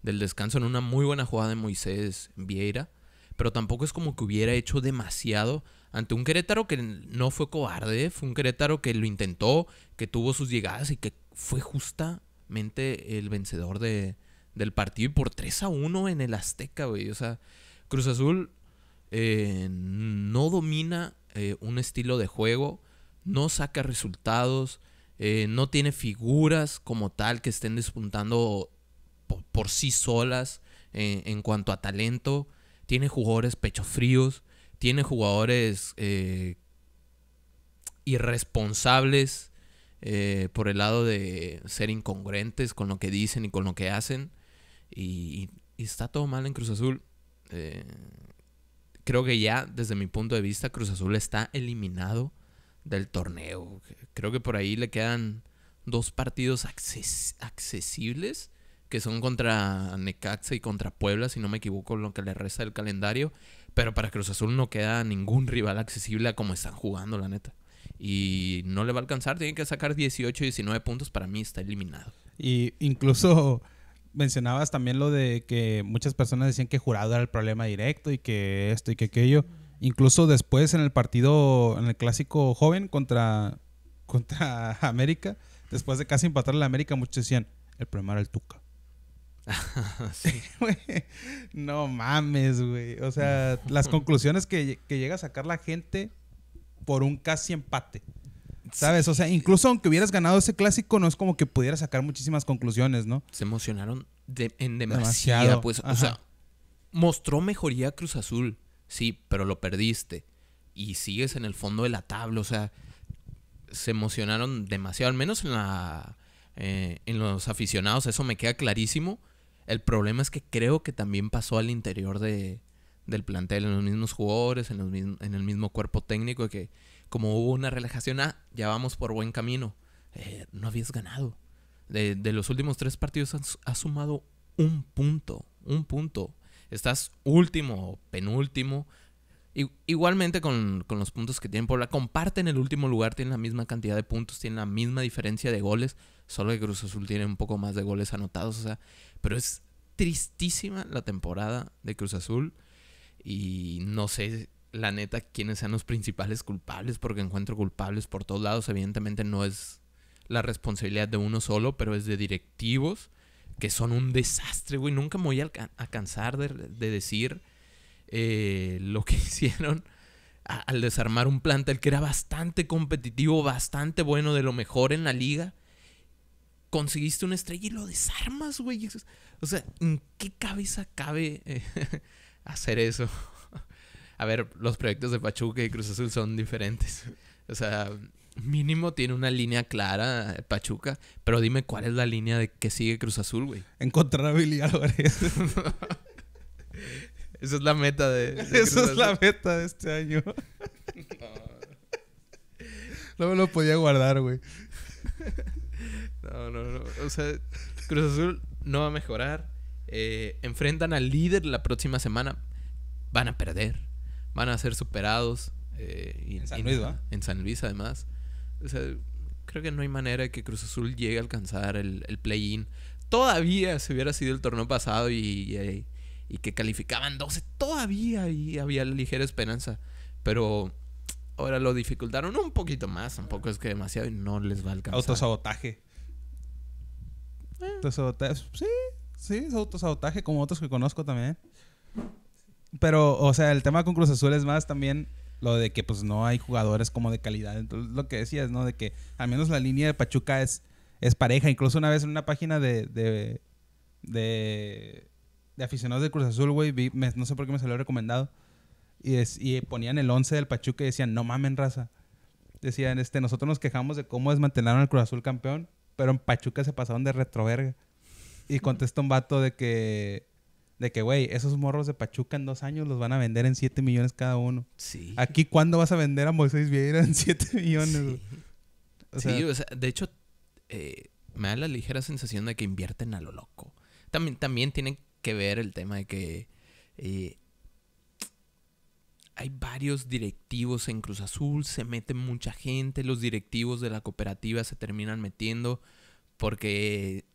S2: del descanso en una muy buena jugada de Moisés Vieira, pero tampoco es como que hubiera hecho demasiado ante un Querétaro que no fue cobarde, fue un Querétaro que lo intentó, que tuvo sus llegadas y que fue justamente el vencedor de, del partido y por 3 a 1 en el Azteca, güey. O sea, Cruz Azul eh, no domina eh, un estilo de juego, no saca resultados, eh, no tiene figuras como tal que estén despuntando por, sí solas en cuanto a talento, tiene jugadores pecho fríos, tiene jugadores irresponsables por el lado de ser incongruentes con lo que dicen y con lo que hacen y, está todo mal en Cruz Azul. Eh, creo que ya desde mi punto de vista Cruz Azul está eliminado del torneo. Creo que por ahí le quedan dos partidos accesibles que son contra Necaxa y contra Puebla, si no me equivoco, lo que le resta del calendario. Pero para Cruz Azul no queda ningún rival accesible a como están jugando, la neta. Y no le va a alcanzar, tiene que sacar 18, 19 puntos, para mí está
S1: eliminado. Y incluso mencionabas también lo de que muchas personas decían que Jurado era el problema directo y que esto y que aquello. Incluso después en el partido, en el clásico joven contra, (laughs) contra América, después de casi empatar a América, muchos decían, el problema era el Tuca. (laughs) sí. (laughs) no mames, güey. O sea, las conclusiones que, que llega a sacar la gente por un casi empate. ¿Sabes? O sea, incluso aunque hubieras ganado ese clásico, no es como que pudieras sacar muchísimas conclusiones, ¿no? Se emocionaron en Demasiado. Pues, o sea,
S2: mostró mejoría Cruz Azul, sí, pero lo perdiste. Y sigues en el fondo de la tabla, o sea, se emocionaron demasiado, al menos en, la, eh, en los aficionados, eso me queda clarísimo. El problema es que creo que también pasó al interior de, del plantel, en los mismos jugadores, en, en el mismo cuerpo técnico, que como hubo una relajación, ah, ya vamos por buen camino. Eh, no habías ganado. De, los últimos tres partidos has, sumado un punto, un punto. Estás último, penúltimo. igualmente con, los puntos que tienen por la comparten el último lugar, tienen la misma cantidad de puntos, tienen la misma diferencia de goles, solo que Cruz Azul tiene un poco más de goles anotados, o sea, pero es tristísima la temporada de Cruz Azul y no sé la neta quienes sean los principales culpables, porque encuentro culpables por todos lados. Evidentemente no es la responsabilidad de uno solo, pero es de directivos que son un desastre, güey. Nunca me voy a, cansar de, decir eh, lo que (laughs) hicieron al desarmar un plantel que era bastante competitivo, bastante bueno, de lo mejor en la liga. Conseguiste una estrella y lo desarmas, güey. O sea, ¿en qué cabeza cabe eh, (laughs) hacer eso? a ver, los proyectos de Pachuca y Cruz Azul son diferentes. O sea, mínimo tiene una línea clara Pachuca, pero dime cuál es la línea de que sigue Cruz Azul, güey.
S1: Encontrar a Billy Álvarez. (laughs)
S2: Esa es la meta de.
S1: es la meta de este año.
S2: (laughs)
S1: no. me lo podía guardar, güey.
S2: No, no, no. O sea, Cruz Azul no va a mejorar. Eh, enfrentan al líder la próxima semana. Van a perder van a ser superados. Eh, y, en San Luis, En San además. creo que no hay manera de que Cruz Azul llegue a alcanzar el, play-in. Todavía se hubiera sido el torneo pasado y, que calificaban 12. Todavía ahí había ligera esperanza. Pero ahora lo dificultaron un poquito más. Tampoco es que demasiado y no les va a alcanzar. Autosabotaje.
S1: Eh. Autosabotaje. Sí, sí, es autosabotaje como otros que conozco también. Pero, o sea, el tema con Cruz Azul es más también lo de que pues no hay jugadores como de calidad. Entonces, lo que decías, ¿no? De que al menos la línea de Pachuca es, es pareja. Incluso una vez en una página de, de, de, aficionados de Cruz Azul, güey, no sé por qué me salió recomendado. Y, y ponían el 11 del Pachuca y decían, no mamen raza. Decían, este, nosotros nos quejamos de cómo es desmantelaron al Cruz Azul campeón, pero en Pachuca se pasaron de retroverga. Y contestó un vato de que de que, güey, esos morros de Pachuca en dos años los van a vender en 7 millones cada uno. Sí. Aquí, ¿cuándo vas a vender a Moisés Vieira en 7 (laughs) millones? Sí. O
S2: sea, de hecho, eh, me da la ligera sensación de que invierten a lo loco. También, también tiene que ver el tema de que eh, hay varios directivos en Cruz Azul, se mete mucha gente, los directivos de la cooperativa se terminan metiendo porque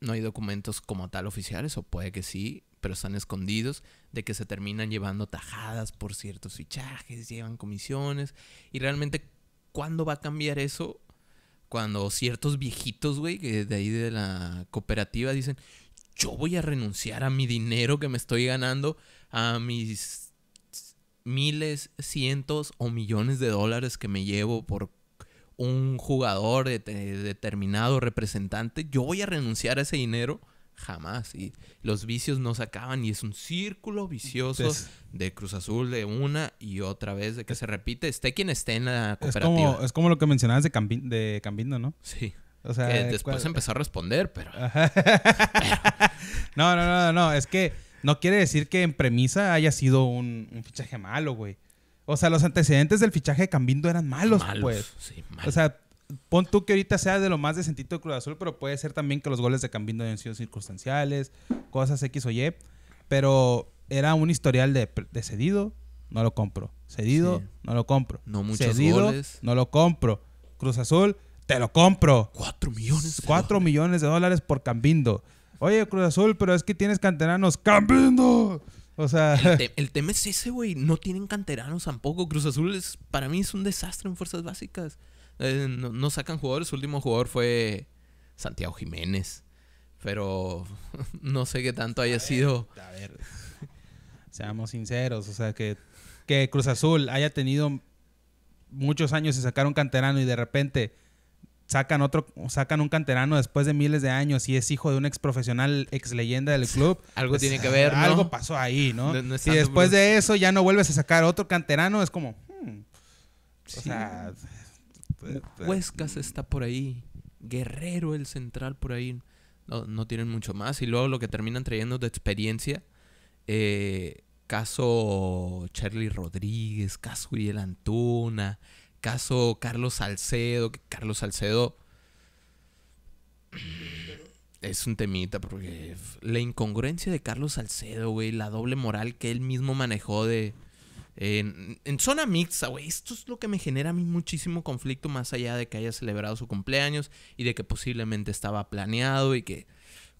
S2: no hay documentos como tal oficiales, o puede que sí, pero están escondidos, de que se terminan llevando tajadas por ciertos fichajes, llevan comisiones, y realmente, ¿cuándo va a cambiar eso? Cuando ciertos viejitos, güey, de ahí de la cooperativa dicen, yo voy a renunciar a mi dinero que me estoy ganando, a mis miles, cientos o millones de dólares que me llevo por un jugador de, determinado representante, yo voy a renunciar a ese dinero jamás. Y los vicios no se acaban y es un círculo vicioso de Cruz Azul de una y otra vez, de que se repite, esté quien esté en la cooperativa. Es como,
S1: es como lo que mencionabas de, de Cambindo, ¿no? Sí. O sea, después empezó a responder, pero... (laughs) no, no, no, no, es que no quiere decir que en premisa haya sido un, un fichaje malo, güey. O sea, los antecedentes del fichaje de Cambindo eran malos, pues. O sea, pon tú que ahorita sea de lo más decentito de Cruz Azul, pero puede ser también que los goles de Cambindo hayan sido circunstanciales, cosas X o Y. Pero era un historial de, cedido, no lo compro. Cedido, no lo compro. No muchos cedido, No lo compro. Cruz Azul, te lo compro. Cuatro millones. Cuatro millones de dólares por Cambindo. Oye, Cruz Azul, pero es que tienes canteranos. ¡Cambindo! O sea. (laughs)
S2: El, tema es ese, güey. No tienen canteranos tampoco. Cruz Azul es, para mí es un desastre en fuerzas básicas. Eh, no, sacan jugadores. Su último jugador fue Santiago Jiménez. Pero (laughs) no sé qué tanto haya sido. A
S1: ver. (laughs) Seamos sinceros. O sea, que, que Cruz Azul haya tenido muchos años y sacaron canterano y de repente sacan otro, sacan un canterano después de miles de años y es hijo de un ex profesional, ex leyenda del club. algo pues, tiene que ver, Algo pasó ahí, ¿no? y después de eso ya no vuelves a sacar otro canterano, es como. Hmm, o sea. Pues, pues,
S2: Huescas mm. está por ahí. Guerrero el central por ahí. No, tienen mucho más. Y luego lo que terminan trayendo de experiencia. Eh, caso Charlie Rodríguez, caso Uriel Antuna caso Carlos Salcedo, que Carlos Salcedo es un temita porque la incongruencia de Carlos Salcedo, güey, la doble moral que él mismo manejó de en, zona mixta, güey, esto es lo que me genera a mí muchísimo conflicto más allá de que haya celebrado su cumpleaños y de que posiblemente estaba planeado y que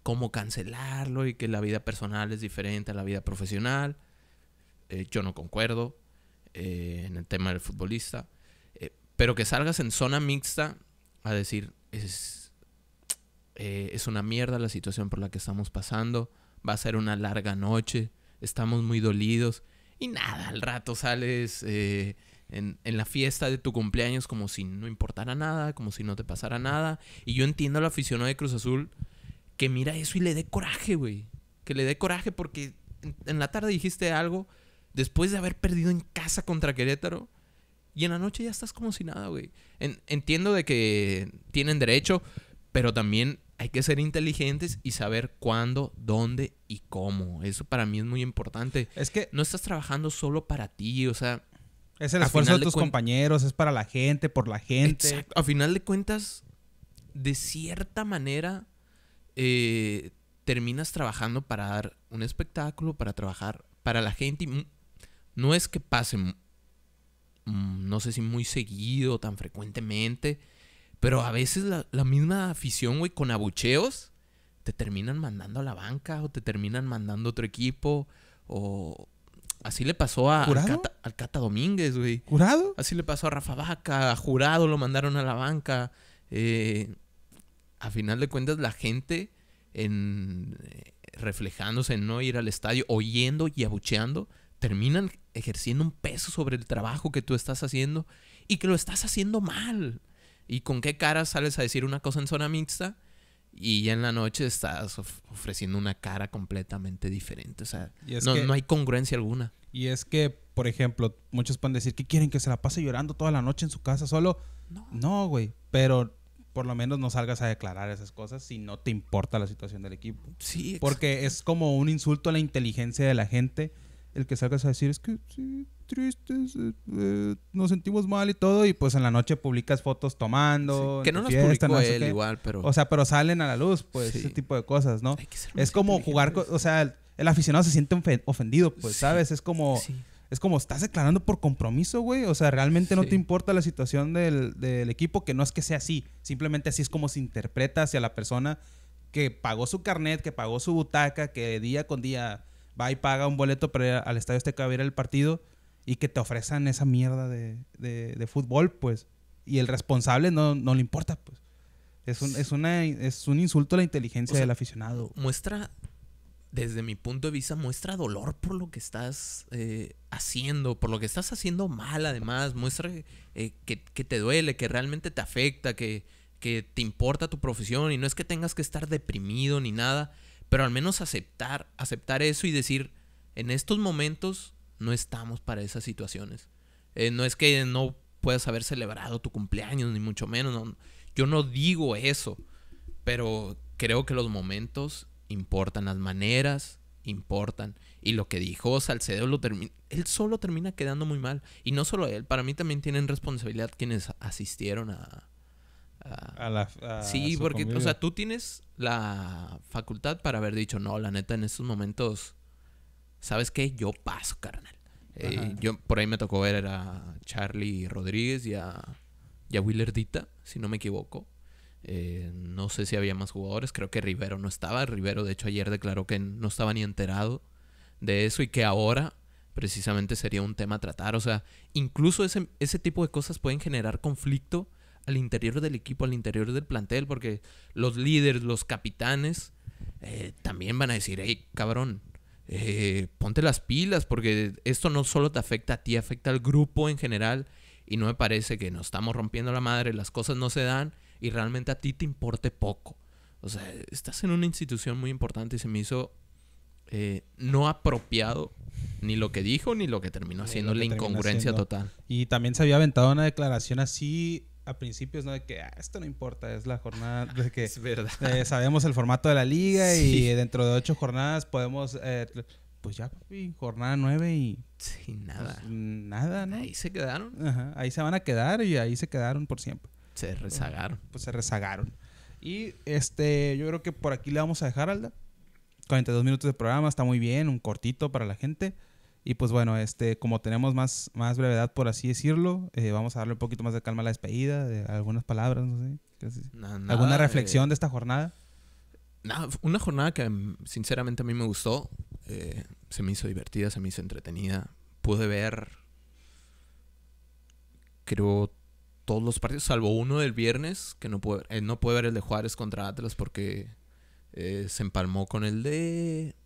S2: cómo cancelarlo y que la vida personal es diferente a la vida profesional. Eh, yo no concuerdo eh, en el tema del futbolista. Pero que salgas en zona mixta a decir, es, eh, es una mierda la situación por la que estamos pasando, va a ser una larga noche, estamos muy dolidos. Y nada, al rato sales eh, en, la fiesta de tu cumpleaños como si no importara nada, como si no te pasara nada. Y yo entiendo al aficionado de Cruz Azul que mira eso y le dé coraje, güey. Que le dé coraje porque en la tarde dijiste algo después de haber perdido en casa contra Querétaro y en la noche ya estás como si nada, güey. entiendo de que tienen derecho, pero también hay que ser inteligentes y saber cuándo, dónde y cómo. Eso para mí es muy importante. Es que no estás trabajando solo para ti, o sea... Es el esfuerzo de tus
S1: compañeros, es para la gente, por la gente. Exacto.
S2: A final de cuentas, de cierta manera, eh, terminas trabajando para dar un espectáculo, para trabajar para la gente. no es que pase Mm, no sé si muy seguido, tan frecuentemente, pero a veces la, misma afición, güey, con abucheos, te terminan mandando a la banca o te terminan mandando otro equipo o... Así le pasó a, al Cata, Domínguez, güey. ¿Jurado? Así le pasó a Rafa Vaca, a Jurado lo mandaron a la banca. Eh, a final de cuentas, la gente en, eh, reflejándose en no ir al estadio, oyendo y abucheando, terminan ejerciendo un peso sobre el trabajo que tú estás haciendo y que lo estás haciendo mal. ¿Y con qué cara sales a decir una cosa en zona mixta? Y ya en la noche estás ofreciendo una cara completamente diferente. O sea,
S1: no, hay congruencia alguna. Y es que, por ejemplo, muchos pueden decir que quieren que se la pase llorando toda la noche en su casa solo. No, güey. pero por lo menos no salgas a declarar esas cosas si no te importa la situación del equipo. Sí. Porque es como un insulto a la inteligencia de la gente el que salgas a decir es que sí, tristes, eh, eh, nos sentimos mal y todo, y pues en la noche publicas fotos tomando. que no nos fiesta, no igual, pero. O sea, pero salen a la luz, pues, ese tipo de cosas, ¿no? Es como jugar, con, o sea, el, aficionado se siente ofendido, pues, ¿sabes? Es como. Es como estás declarando por compromiso, güey. O sea, realmente no te importa la situación del, del equipo, que no es que sea así. Simplemente así es como se interpreta hacia la persona que pagó su carnet, que pagó su butaca, que día con día va y paga un boleto para al estadio va a ver el partido y que te ofrezcan esa mierda de, de, fútbol, pues. Y el responsable no, le importa, pues. Es un, una, es un insulto a la inteligencia del aficionado. Muestra,
S2: desde mi punto de vista, muestra dolor por lo que estás eh, haciendo, por lo que estás haciendo mal además. Muestra eh, que, te duele, que realmente te afecta, que, que te importa tu profesión y no es que tengas que estar deprimido ni nada pero al menos aceptar, aceptar eso y decir, en estos momentos no estamos para esas situaciones. Eh, no es que no puedas haber celebrado tu cumpleaños, ni mucho menos. yo no digo eso, pero creo que los momentos importan, las maneras importan. Y lo que dijo Salcedo, lo él solo termina quedando muy mal. Y no solo él, para mí también tienen responsabilidad quienes asistieron a, la, sí, porque, o sea, tú tienes la facultad para haber dicho, no, la neta, en estos momentos, ¿sabes qué? Yo paso, carnal. Eh, yo por ahí me tocó ver a Charlie Rodríguez y a, y Willerdita, si no me equivoco. Eh, no sé si había más jugadores, creo que Rivero no estaba. Rivero, de hecho, ayer declaró que no estaba ni enterado de eso y que ahora precisamente sería un tema a tratar. O sea, incluso ese, ese tipo de cosas pueden generar conflicto al interior del equipo, al interior del plantel, porque los líderes, los capitanes, eh, también van a decir, hey, cabrón, eh, ponte las pilas, porque esto no solo te afecta a ti, afecta al grupo en general, y no me parece que nos estamos rompiendo la madre, las cosas no se dan, y realmente a ti te importe poco. O sea, estás en una institución muy importante y se me hizo eh, no apropiado ni lo que dijo ni lo que terminó haciendo, la incongruencia total.
S1: Y también se había aventado una declaración así a principios, ¿no? De que ah, esto no importa, es la jornada de (laughs) que es verdad. Eh, sabemos el formato de la liga y dentro de ocho jornadas podemos, eh, pues ya, jornada nueve y... Sí, nada. Pues, nada, ¿no? Ahí se quedaron. Ajá, ahí se van a quedar y ahí se quedaron por siempre. Se rezagaron. Pues, se rezagaron. Y este, yo creo que por aquí le vamos a dejar, Alda. 42 minutos de programa, está muy bien, un cortito para la gente. Y pues bueno, este, como tenemos más, más brevedad, por así decirlo, eh, vamos a darle un poquito más de calma a la despedida, de algunas palabras, no sé. ¿Alguna eh, reflexión de esta jornada?
S2: Nada, una jornada que mm, sinceramente a mí me gustó. Eh, se me hizo divertida, se me hizo entretenida. Pude ver, creo, todos los partidos, salvo uno del viernes, que no pude, no pude ver el de Juárez contra Atlas porque se empalmó con el de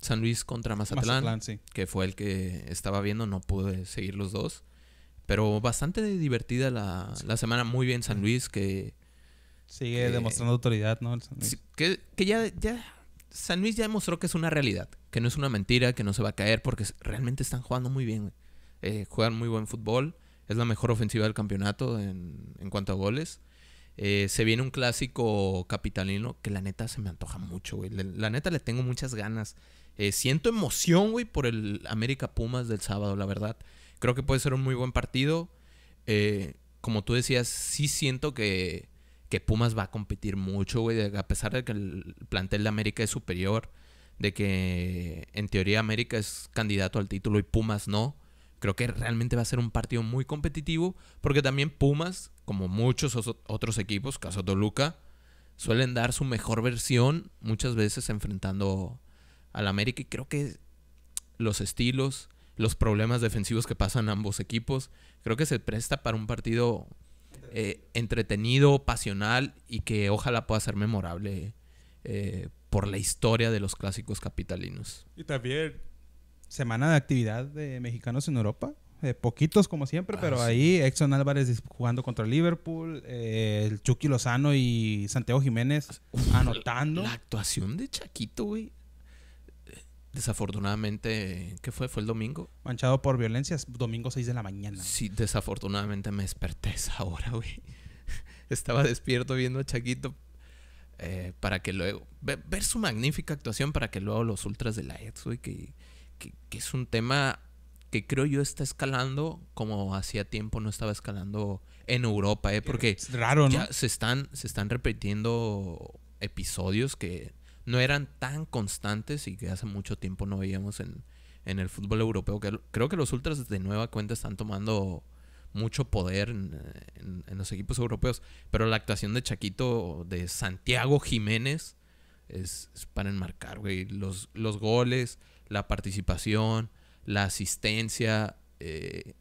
S2: San Luis contra Mazatlán, que fue el que estaba viendo, no pude seguir los dos. Pero bastante divertida la, semana, muy bien San Luis, que... Sigue demostrando autoridad, ¿no? Que, ya, ya, San Luis ya demostró que es una realidad, que no es una mentira, que no se va a caer, porque realmente están jugando muy bien. Eh, juegan muy buen fútbol, es la mejor ofensiva del campeonato en, en cuanto a goles. Eh, se viene un clásico capitalino que la neta se me antoja mucho, güey. La neta le tengo muchas ganas. Eh, siento emoción, güey, por el América Pumas del sábado, la verdad. Creo que puede ser un muy buen partido. Eh, como tú decías, sí siento que, que Pumas va a competir mucho, güey. A pesar de que el plantel de América es superior, de que en teoría América es candidato al título y Pumas no. Creo que realmente va a ser un partido muy competitivo, porque también Pumas, como muchos otros equipos, caso Toluca, suelen dar su mejor versión muchas veces enfrentando al América y creo que los estilos, los problemas defensivos que pasan ambos equipos, creo que se presta para un partido eh, entretenido, pasional y que ojalá pueda ser memorable eh, por la historia de los clásicos
S1: capitalinos. Y también semana de actividad de mexicanos en Europa. Eh, poquitos como siempre, ah, pero ahí Exxon Álvarez jugando contra Liverpool, el Chucky Lozano y Santiago Jiménez anotando. La, la, actuación de Chaquito, güey desafortunadamente, ¿qué fue? ¿Fue el domingo? Manchado por violencia, domingo 6
S2: de la mañana. Sí, desafortunadamente me desperté esa hora, güey. (laughs) Estaba despierto viendo a Chaquito eh, para que luego... Ver, su magnífica actuación para que luego los ultras de la ex, güey, que, es un tema que creo yo está escalando como hacía tiempo no estaba escalando en Europa, ¿eh? Porque es raro, ya se están, se están repitiendo episodios que no eran tan constantes y que hace mucho tiempo no veíamos en, el fútbol europeo. Que, creo que los ultras de nueva cuenta están tomando mucho poder en, los equipos europeos. Pero la actuación de Chaquito, de Santiago Jiménez, es, para enmarcar, Los, los, goles, la participación, la asistencia, eh,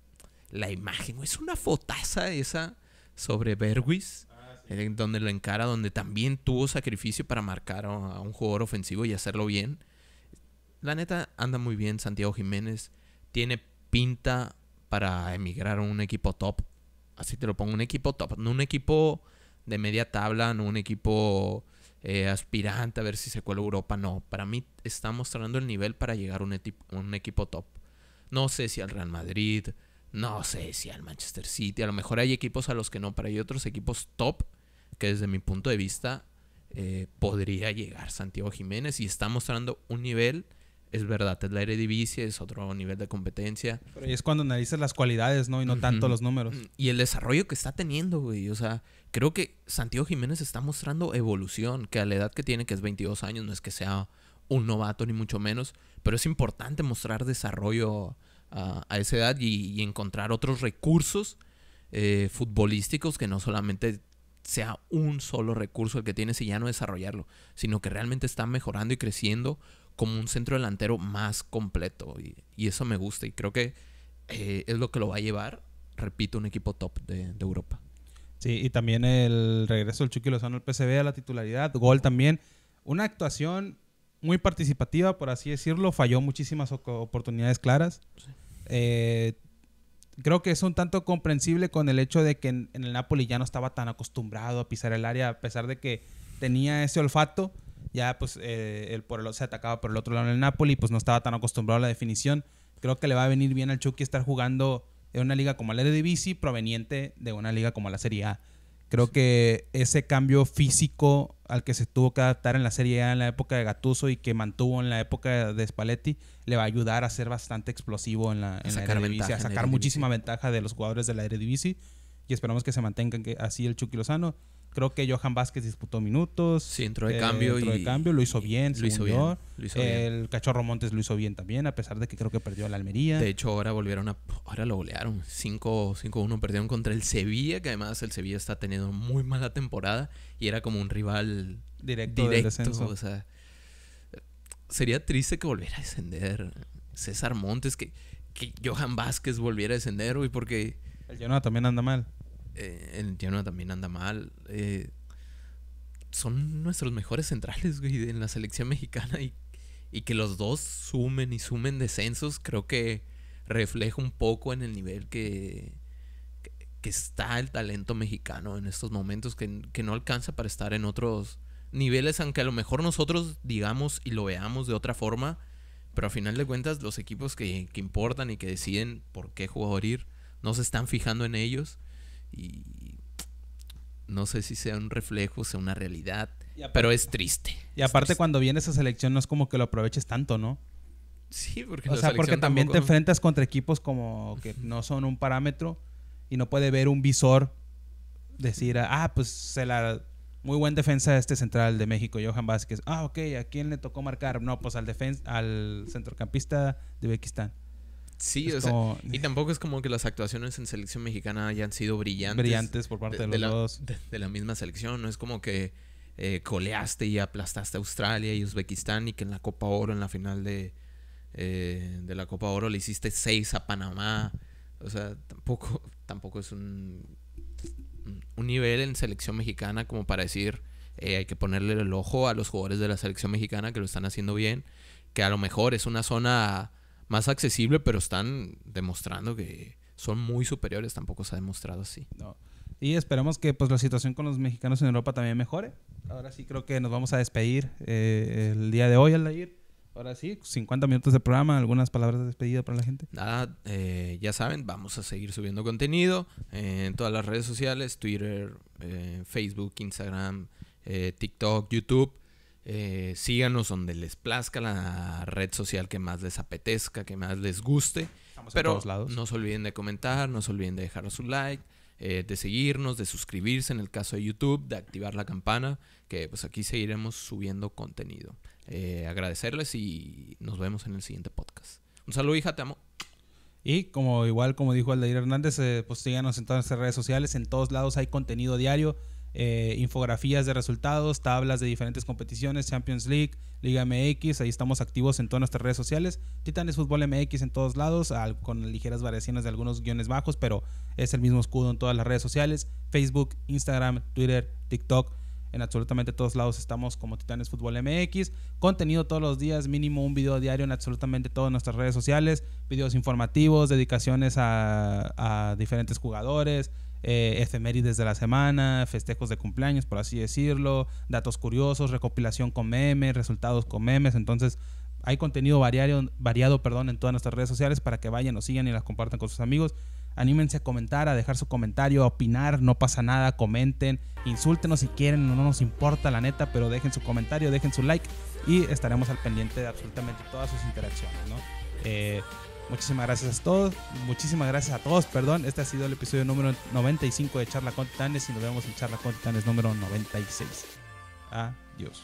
S2: la imagen. Es una fotaza esa sobre Berwis eh, donde lo encara, donde también tuvo sacrificio para marcar a un jugador ofensivo y hacerlo bien. La neta anda muy bien Santiago Jiménez, tiene pinta para emigrar a un equipo top. Así te lo pongo, un equipo top, no un equipo de media tabla, no un equipo eh, aspirante a ver si se cuela Europa, no. Para mí está mostrando el nivel para llegar a un, un equipo top. No sé si al Real Madrid, no sé si al Manchester City, a lo mejor hay equipos a los que no, pero hay otros equipos top que desde mi punto de vista eh, podría llegar Santiago Jiménez y está mostrando un nivel. Es verdad, es la Eredivisie, es otro nivel de competencia.
S1: Pero y es cuando analizas las cualidades, ¿no? Y no tanto los números. Mm, y el desarrollo que está teniendo, güey. O sea,
S2: creo que Santiago Jiménez está mostrando evolución, que a la edad que tiene, que es 22 años, no es que sea un novato ni mucho menos, pero es importante mostrar desarrollo a, esa edad y, encontrar otros recursos eh, futbolísticos que no solamente sea un solo recurso el que tienes y ya no desarrollarlo, sino que realmente está mejorando y creciendo como un centro delantero más completo. Y, eso me gusta y creo que eh, es lo que lo va a llevar, repito, un equipo top de, Europa.
S1: Sí, y también el regreso del Chucky Lozano al PCB a la titularidad, gol también. Una actuación muy participativa, por así decirlo, falló muchísimas oportunidades claras. Eh, creo que es un tanto comprensible con el hecho de que en, el Napoli ya no estaba tan acostumbrado a pisar el área, a pesar de que tenía ese olfato, ya pues eh, él por el, se atacaba por el otro lado en el Napoli, pues no estaba tan acostumbrado a la definición. Creo que le va a venir bien al Chucky estar jugando en una liga como la Eredivisie, proveniente de una liga como la Serie A. Creo que ese cambio físico al que se tuvo que adaptar en la Serie A en la época de Gattuso y que mantuvo en la época de Spalletti, le va a ayudar a ser bastante explosivo en la, en a sacar la a sacar muchísima ventaja de los jugadores de la Eredivisie y esperamos que se mantengan así el Chucky Lozano Creo que Johan Vázquez disputó minutos. Sí, entró de eh, cambio. Entró de cambio, lo hizo bien, lo hizo, bien, El Cachorro Montes lo hizo bien también, a pesar de que creo que perdió a la Almería. De hecho, ahora volvieron a... Ahora lo golearon.
S2: 5-1 perdieron contra el Sevilla, que además el Sevilla está teniendo muy mala temporada y era como un rival directo. del descenso. O sea, sería triste que volviera a descender César Montes, que, Johan Vázquez volviera a descender, hoy porque... El Genoa también anda mal. Eh, el Genoa también anda mal. Eh, son nuestros mejores centrales, en la selección mexicana. Y, que los dos sumen y sumen descensos, creo que refleja un poco en el nivel que, que, está el talento mexicano en estos momentos, que, que, no alcanza para estar en otros niveles, aunque a lo mejor nosotros digamos y lo veamos de otra forma. Pero a final de cuentas, los equipos que, que importan y que deciden por qué jugador ir, no se están fijando en ellos y no sé si sea un
S1: reflejo, sea una realidad, pero es triste. Y aparte cuando viene esa selección no es como que lo aproveches tanto, ¿no? Sí, porque... O sea, porque también te enfrentas contra equipos como que no son un parámetro y no puede ver un visor decir, ah, pues se la... Muy buen defensa este central de México, Johan Vázquez. Ah, ok, ¿a quién le tocó marcar? No, pues al, al centrocampista de Uzbekistán. Sí, y tampoco es como que las
S2: actuaciones en selección mexicana hayan sido brillantes. Brillantes por parte de, los la, De, la misma selección, no es como que eh, coleaste y aplastaste a Australia y Uzbekistán y que en la Copa Oro, en la final eh, de, la Copa Oro le hiciste seis a Panamá. O sea, tampoco, tampoco es un, un nivel en selección mexicana como para decir eh, hay que ponerle el ojo a los jugadores de la selección mexicana que lo están haciendo bien, que a lo mejor es una zona más accesible, pero están demostrando que son
S1: muy superiores, tampoco se ha demostrado así. Y esperamos que pues la situación con los mexicanos en Europa también mejore. Ahora sí creo que nos vamos a despedir eh, el día de hoy, al Aldair. Ahora sí, 50 minutos de programa, algunas palabras de despedida para la gente.
S2: Nada, eh, ya saben, vamos a seguir subiendo contenido eh, en todas las redes sociales, Twitter, Facebook, Instagram, TikTok, YouTube. Eh, síganos donde les plazca la red social que más les apetezca, que más les guste. Pero en todos lados. no se olviden de comentar, no se olviden de dejar un like, eh, de seguirnos, de suscribirse en el caso de YouTube, de activar la campana, que pues aquí seguiremos subiendo contenido. Eh, agradecerles y
S1: nos vemos en el siguiente podcast.
S2: Un saludo, hija, te amo.
S1: Y como igual como dijo Aldair Hernández, pues síganos en todas las redes sociales, en todos lados hay contenido diario. Eh, infografías de resultados, tablas de diferentes competiciones, Champions League, Liga MX, ahí estamos activos en todas nuestras redes sociales, Titanes Fútbol MX en todos lados, con ligeras variaciones de algunos guiones bajos, pero es el mismo escudo en todas las redes sociales, Facebook, Instagram, Twitter, TikTok, en absolutamente todos lados estamos como Titanes Fútbol MX. Contenido todos los días, mínimo un video diario en absolutamente todas nuestras redes sociales. Videos informativos, dedicaciones a, a diferentes jugadores, eh, efemérides de la semana, festejos de cumpleaños, por así decirlo, datos curiosos, recopilación con memes, resultados con memes. Entonces, hay contenido variado, variado perdón, en todas nuestras redes sociales para que vayan, nos sigan y las compartan con sus amigos. Anímense a comentar, a dejar su comentario, a opinar, no pasa nada, comenten, insúltenos si quieren, no nos importa la neta, pero dejen su comentario, dejen su like y estaremos al pendiente de absolutamente todas sus interacciones, ¿no? Eh, Muchísimas gracias a todos. Muchísimas gracias a todos, perdón. Este ha sido el episodio número 95 de Charla con Titanes y nos vemos en Charla con Titanes número 96. Adiós.